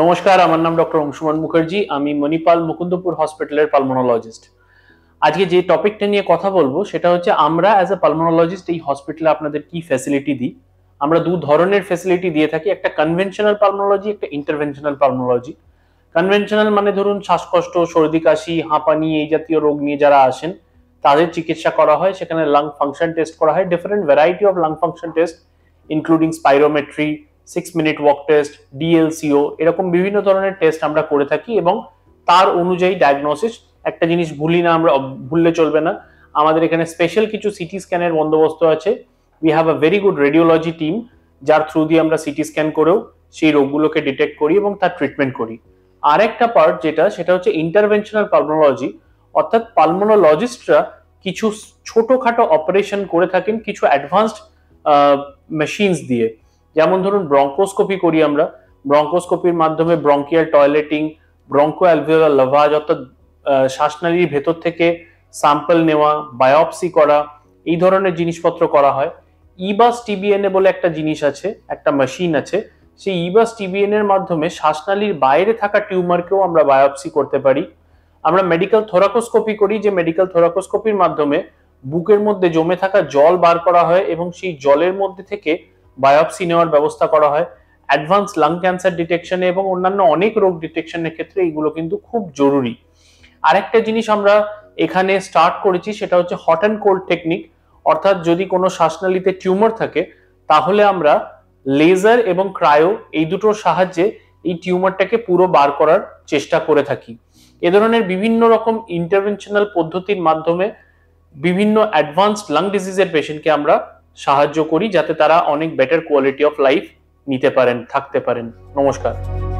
নমস্কার আমার নাম ডক্টর অংশুমান মুখার্জি আমি মণিপাল মুকুন্দপুর হসপিটালের পালমোনোলজিস্ট আজকে যে টপিকটা নিয়ে কথা বলবো সেটা হচ্ছে আমরা অ্যাজ এ পালমোনোলজিস্ট এই হসপিটালে আপনাদের কি ফ্যাসিলিটি দিই আমরা দু ধরনের ফ্যাসিলিটি দিয়ে থাকি একটা কনভেনশনাল পালমোনোলজি একটা ইন্টারভেনশনাল পালমোনোলজি কনভেনশনাল মানে ধরুন শ্বাসকষ্ট সর্দি কাশি হাঁপানি এই জাতীয় রোগ নিয়ে যারা আসেন তাদের চিকিৎসা করা হয় সেখানে লাং ফাংশন টেস্ট করা হয় different variety of lung function test including spirometry six minute walk test DLCO এরকম বিভিন্ন ধরনের টেস্ট আমরা করে থাকি এবং তার অনুযায়ী ডায়াগনোসিস একটা জিনিস ভুলি না আমরা ভুললে চলবে না আমাদের এখানে স্পেশাল কিছু সিটি স্ক্যানের বন্দোবস্ত আছে we have a very good radiology team যার থ্রু দিয়ে আমরা সিটি স্ক্যান করেও সেই রোগগুলোকে ডিটেক্ট করি এবং তার ট্রিটমেন্ট করি আরেকটা পার্ট যেটা সেটা হচ্ছে ইন্টারভেনশনাল পালমোলজি অর্থাৎ পালমোনোলজিস্টরা কিছু ছোটখাটো অপারেশন করে থাকেন কিছু অ্যাডভান্সড মেশিনস দিয়ে যেমন ধরুন ব্রঙ্কোস্কোপি করি আমরা ব্রঙ্কোস্কোপির মাধ্যমে bronchial toileting bronchoalveolar lavage অর্থাৎ শ্বাসনালীর ভেতর থেকে স্যাম্পল নেওয়া বায়োপসি করা এই ধরনের জিনিসপত্র করা হয় ইবাস টিবিএনএ বলে একটা জিনিস আছে একটা মেশিন আছে সেই ইবাস টিবিএন এর মাধ্যমে শ্বাসনালীর বাইরে থাকা টিউমারকেও আমরা বায়োপসি করতে পারি আমরা মেডিকেল থোরাকোস্কোপি করি যে মেডিকেল থোরাকোস্কোপির মাধ্যমে বুকের মধ্যে জমে থাকা জল বার করা হয় এবং সেই জলের মধ্যে থেকে বায়োপসি নেওয়ার ব্যবস্থা করা হয় অ্যাডভান্স লাং ক্যান্সার ডিটেকশনে এবং অন্যান্য অনেক রোগ ডিটেকশনের ক্ষেত্রে এইগুলো কিন্তু খুব জরুরি আরেকটা জিনিস আমরা এখানে স্টার্ট করেছি সেটা হচ্ছে হট অ্যান্ড কোল্ড টেকনিক অর্থাৎ যদি কোনো শ্বাসনালীতে টিউমার থাকে তাহলে আমরা লেজার এবং ক্রায়ো এই দুটোর সাহায্যে এই টিউমারটাকে পুরো বার করার চেষ্টা করে থাকি এ ধরনের বিভিন্ন রকম ইন্টারভেনশনাল পদ্ধতির মাধ্যমে বিভিন্ন অ্যাডভান্সড লাং ডিজিজের পেশেন্টকে আমরা সাহায্য করি যাতে তারা অনেক বেটার কোয়ালিটি অফ লাইফ নিতে পারেন থাকতে পারেন নমস্কার